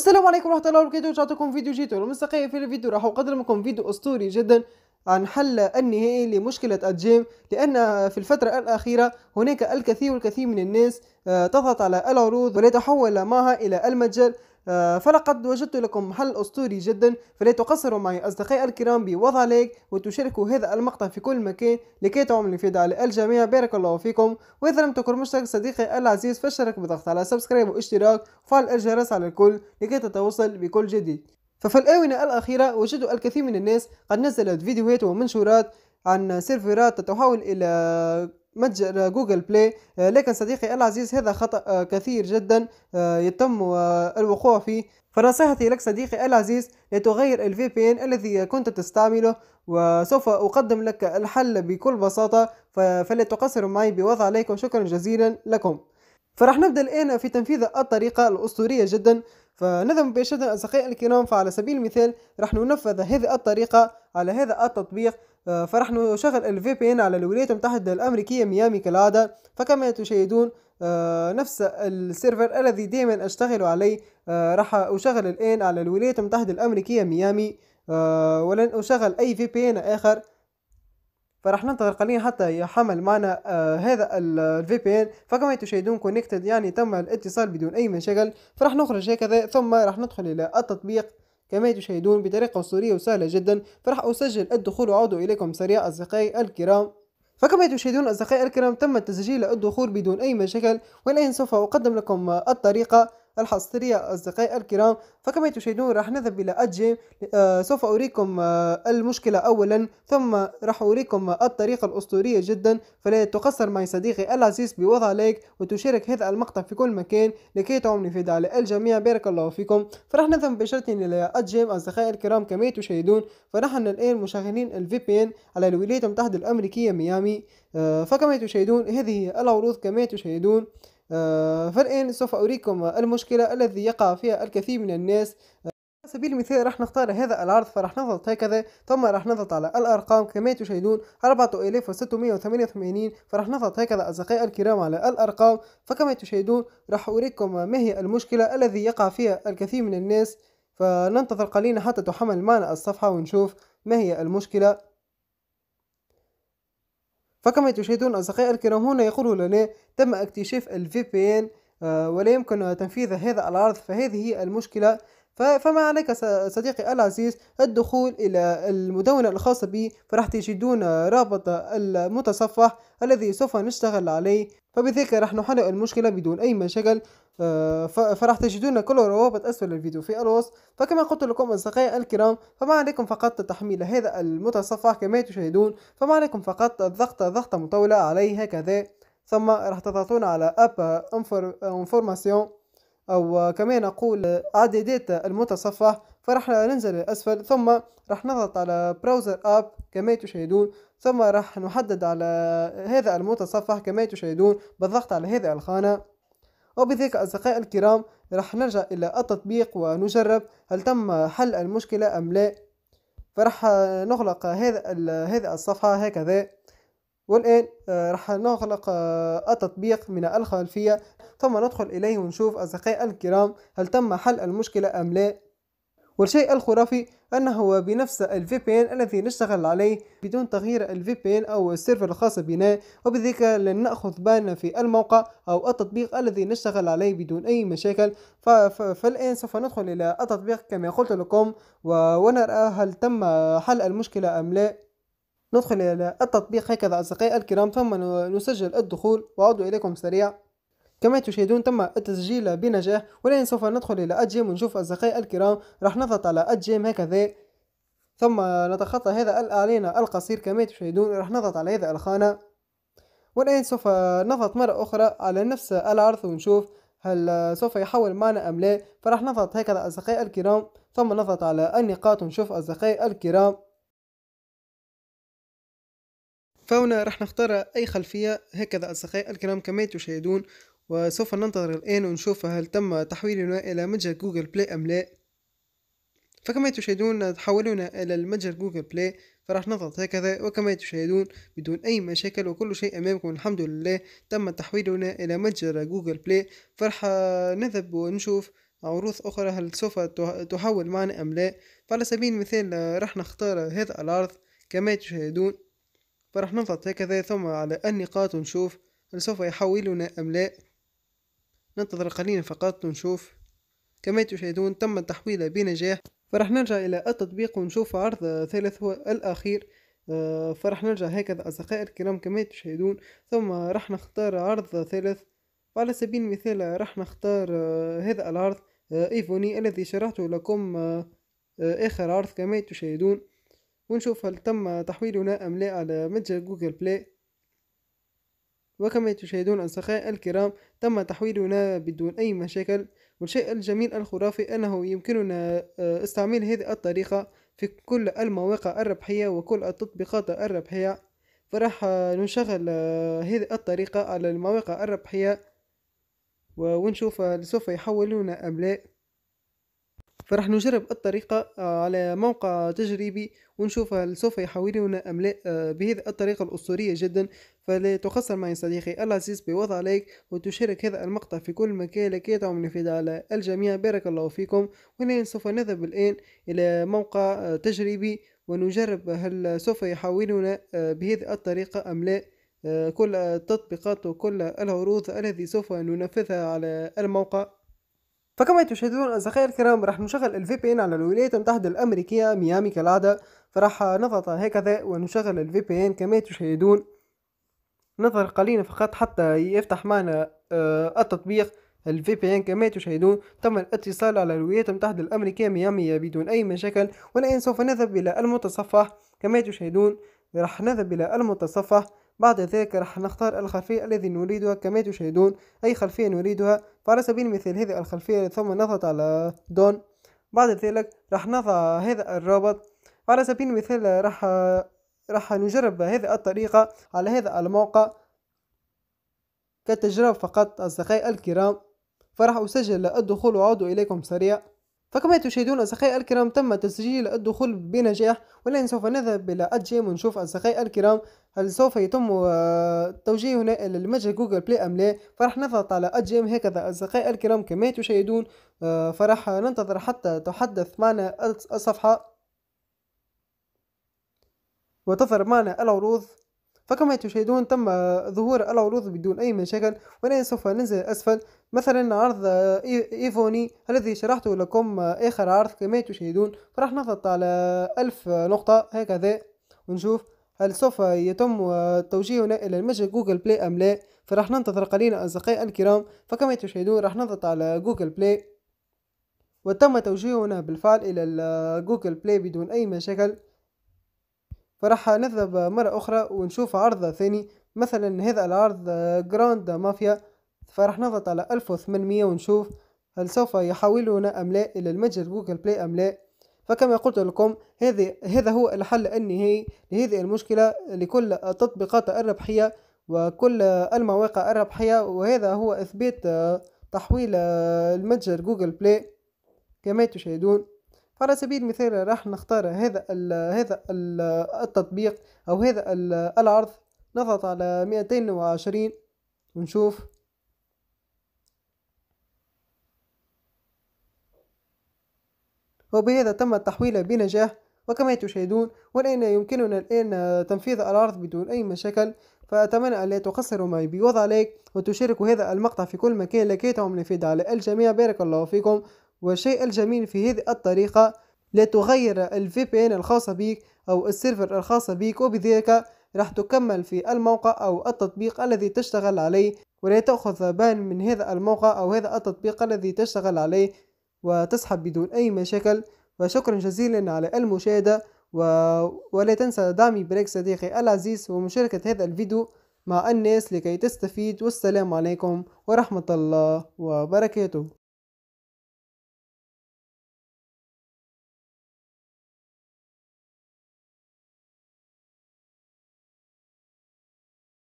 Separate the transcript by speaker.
Speaker 1: السلام عليكم ورحمه الله وبركاته رجعتكم فيديو جديد ومستقيم في الفيديو راح اقدم لكم فيديو اسطوري جدا عن حل النهائي لمشكلة الجيم لأن في الفترة الأخيرة هناك الكثير والكثير من الناس تضغط آه، على العروض وليتحول معها إلى المتجر آه، فلقد وجدت لكم حل أسطوري جدا فلا تقصروا معي أصدقائي الكرام بوضع لايك وتشاركوا هذا المقطع في كل مكان لكي تعملوا الإفادة على الجميع بارك الله فيكم وإذا لم تكن مشترك صديقي العزيز فاشترك بضغط على سبسكرايب واشتراك وفعل الجرس على الكل لكي تتوصل بكل جديد ففي الآونة الأخيرة وجدت الكثير من الناس قد نزلت فيديوهات ومنشورات عن سيرفرات تتحول إلى متجر جوجل بلاي آه، لكن صديقي العزيز هذا خطأ آه، كثير جدا آه، يتم الوقوع فيه فنصيحتي لك صديقي العزيز لتغير الفي بي ان الذي كنت تستعمله وسوف أقدم لك الحل بكل بساطة فلا تقصروا معي بوضع لايك وشكرا جزيلا لكم فرح نبدأ الآن في تنفيذ الطريقة الأسطورية جدا فنذهب مباشرة أصدقائي الكرام فعلى سبيل المثال راح ننفذ هذه الطريقة على هذا التطبيق آه، فراح نشغل ال VPN على الولايات المتحدة الأمريكية ميامي كالعادة فكما تشاهدون آه، نفس السيرفر الذي دائما أشتغل عليه آه، راح أشغل الآن على الولايات المتحدة الأمريكية ميامي ولن أشغل أي VPN آخر فراح ننتظر قليلا حتى يحمل معنا آه هذا الفي بي ان فكما تشاهدون كونكتد يعني تم الاتصال بدون اي مشاكل فراح نخرج هكذا ثم راح ندخل الى التطبيق كما تشاهدون بطريقة أسطورية وسهلة جدا فراح أسجل الدخول وعودوا إليكم سريع أصدقائي الكرام فكما تشاهدون أصدقائي الكرام تم تسجيل الدخول بدون أي مشاكل والآن سوف أقدم لكم الطريقة الحصرية أصدقائي الكرام فكما تشاهدون راح نذهب إلى أدجيم آه سوف أريكم آه المشكلة أولا ثم راح أريكم الطريقة الأسطورية جدا فلا تقصر معي صديقي العزيز بوضع لايك وتشارك هذا المقطع في كل مكان لكي تعمل في دعاء الجميع بارك الله فيكم فراح نذهب مباشرة إلى أدجيم أصدقائي الكرام كما تشاهدون فنحن الآن مشغلين الفي بي إن على الولايات المتحدة الأمريكية ميامي آه فكما تشاهدون هذه العروض كما تشاهدون آه، فالآن سوف أريكم المشكلة الذي يقع فيها الكثير من الناس آه، على سبيل المثال راح نختار هذا العرض فراح نضغط هكذا ثم راح نضغط على الارقام كما تشاهدون 4688 فراح نضغط هكذا اصدقائي الكرام على الارقام فكما تشاهدون راح اريكم ما هي المشكله الذي يقع فيها الكثير من الناس فننتظر قليلا حتى تحمل معنا الصفحه ونشوف ما هي المشكله فكما تشاهدون أصدقائي الكرام هنا يقول لنا تم اكتشاف الفي بي ان آه، ولا يمكن تنفيذ هذا العرض فهذه المشكلة فما عليك صديقي العزيز الدخول إلى المدونة الخاصة بي فراح تجدون رابط المتصفح الذي سوف نشتغل عليه فبذلك راح نحل المشكلة بدون أي مشاكل آه، فراح تجدون كل الروابط أسفل الفيديو في الوصف فكما قلت لكم أصدقائي الكرام فما عليكم فقط تحميل هذا المتصفح كما تشاهدون فما عليكم فقط الضغط ضغطة مطولة عليه هكذا ثم راح تضغطون على أب انفورماسيون أو كما نقول إعدادات المتصفح فراح ننزل للأسفل ثم راح نضغط على براوزر أب كما تشاهدون ثم راح نحدد على هذا المتصفح كما تشاهدون بالضغط على هذه الخانة وبذلك أصدقائي الكرام راح نرجع إلى التطبيق ونجرب هل تم حل المشكلة أم لا فراح نغلق هذا هذه الصفحة هكذا والآن آه، راح نغلق آه، التطبيق من الخلفية ثم ندخل إليه ونشوف أصدقائي الكرام هل تم حل المشكلة أم لا والشيء الخرافي أنه بنفس ال VPN الذي نشتغل عليه بدون تغيير ال VPN أو السيرفر الخاص بنا وبذلك لن نأخذ بالنا في الموقع أو التطبيق الذي نشتغل عليه بدون أي مشاكل فالآن سوف ندخل إلى التطبيق كما قلت لكم ونرى هل تم حل المشكلة أم لا ندخل إلى التطبيق هكذا أصدقائي الكرام ثم نسجل الدخول وأعود إليكم سريع كما تشاهدون تم التسجيل بنجاح والآن سوف ندخل إلى اجيم ونشوف أصدقائي الكرام راح نضغط على اجيم هكذا ثم نتخطى هذا الأعلان القصير كما تشاهدون راح نضغط على هذا الخانة والآن سوف نضغط مرة أخرى على نفس العرض ونشوف هل سوف يحول معنا أم لا فراح نضغط هكذا أصدقائي الكرام ثم نضغط على النقاط ونشوف أصدقائي الكرام فهنا راح نختار أي خلفية هكذا أصدقائي الكرام كما تشاهدون وسوف ننتظر الآن ونشوف هل تم تحويلنا إلى متجر جوجل بلاي أم لا فكما تشاهدون تحولنا إلى المتجر جوجل بلاي فراح نضغط هكذا وكما تشاهدون بدون أي مشاكل وكل شيء أمامكم الحمد لله تم تحويلنا إلى متجر جوجل بلاي فراح نذهب ونشوف عروض أخرى هل سوف تحول معنا أم لا فعلى سبيل المثال راح نختار هذا العرض كما تشاهدون فراح نضغط هكذا ثم على النقاط ونشوف هل سوف يحولنا أم لا ننتظر قليلا فقط ونشوف كما تشاهدون تم التحويل بنجاح فرح نرجع الى التطبيق ونشوف عرض ثالث هو الاخير آه، فرح نرجع هكذا اصدقائي الكرام كما تشاهدون ثم راح نختار عرض ثالث وعلى سبيل المثال راح نختار آه، هذا العرض آه، ايفوني الذي شرحته لكم اخر عرض كما تشاهدون ونشوف هل تم تحويلنا ام لا على متجر جوجل بلاي وكما تشاهدون أصدقائي الكرام تم تحويلنا بدون أي مشاكل والشيء الجميل الخرافي أنه يمكننا آه، استعمال هذه الطريقة في كل المواقع الربحية وكل التطبيقات الربحية فراح آه، نشغل آه، هذه الطريقة على المواقع الربحية ونشوف سوف يحولون أم لا فرح نجرب الطريقة آه، على موقع تجريبي ونشوف هل سوف يحاولون أم لا آه، بهذه الطريقة الأسطورية جدا فلا تقصر معي صديقي العزيز بوضع لايك وتشارك هذا المقطع في كل مكان لكي يدعم نفيد على الجميع بارك الله فيكم والآن سوف نذهب الآن إلى موقع آه، تجريبي ونجرب هل سوف يحاولون بهذه الطريقة أم لا كل التطبيقات وكل العروض التي سوف ننفذها على الموقع فكما تشاهدون أصدقائي الكرام راح نشغل الفي بي ان على الولايات المتحدة الأمريكية ميامي كالعادة فراح نضغط هكذا ونشغل الفي بي ان كما تشاهدون نظر قليلا فقط حتى يفتح معنا آه، التطبيق الفي بي ان كما تشاهدون تم الاتصال على الولايات المتحدة الأمريكية ميامي بدون أي مشاكل والآن سوف نذهب إلى المتصفح كما تشاهدون راح نذهب إلى المتصفح بعد ذلك راح نختار الخلفية الذي نريدها كما تشاهدون أي خلفية نريدها فعلى سبيل المثال هذه الخلفية ثم نضغط على دون بعد ذلك راح نضع هذا الرابط على سبيل المثال راح راح نجرب هذه الطريقة على هذا الموقع كتجربة فقط أصدقائي الكرام فراح أسجل الدخول وأعود إليكم سريع فكما تشاهدون أصدقائي الكرام تم تسجيل الدخول بنجاح والآن سوف نذهب إلى أجيم ونشوف أصدقائي الكرام هل سوف يتم آه، توجيهنا إلى المتجر جوجل بلاي أم لا فراح نضغط على أجيم هكذا أصدقائي الكرام كما تشاهدون آه، فراح ننتظر حتى تحدث معنا الصفحة وتظهر معنا العروض فكما تشاهدون تم ظهور العروض بدون أي مشاكل والآن سوف ننزل أسفل مثلا عرض إيفوني الذي شرحته لكم آخر عرض كما تشاهدون فراح نضغط على ألف نقطة هكذا ونشوف هل سوف يتم توجيهنا إلى المتجر جوجل بلاي أم لا فراح ننتظر قليلا أصدقائي الكرام فكما تشاهدون راح نضغط على جوجل بلاي وتم توجيهنا بالفعل إلى جوجل بلاي بدون أي مشاكل فراح نذهب مرة أخرى ونشوف عرض ثاني مثلا هذا العرض جراند مافيا فراح نضغط على 1800 ونشوف هل سوف يحولون أم لا إلى المتجر جوجل بلاي أم لا فكما قلت لكم هذه هذا هو الحل النهائي لهذه المشكلة لكل التطبيقات الربحية وكل المواقع الربحية وهذا هو إثبات تحويل المتجر جوجل بلاي كما تشاهدون فعلى سبيل المثال راح نختار هذا الـ هذا الـ التطبيق أو هذا العرض نضغط على مئتين وعشرين ونشوف وبهذا تم التحويل بنجاح وكما تشاهدون والآن يمكننا الآن تنفيذ العرض بدون أي مشاكل فأتمنى ألا تقصروا معي بوضع لايك وتشاركوا هذا المقطع في كل مكان لكي تعم الإفادة على الجميع بارك الله فيكم والشيء الجميل في هذه الطريقة لا تغير الفي بي ان الخاصة بك أو السيرفر الخاصة بك وبذلك راح تكمل في الموقع أو التطبيق الذي تشتغل عليه ولا تأخذ بان من هذا الموقع أو هذا التطبيق الذي تشتغل عليه وتسحب بدون أي مشاكل وشكرا جزيلا على المشاهدة و... ولا تنسى دعمي بريك صديقي العزيز ومشاركة هذا الفيديو مع الناس لكي تستفيد والسلام عليكم ورحمة الله وبركاته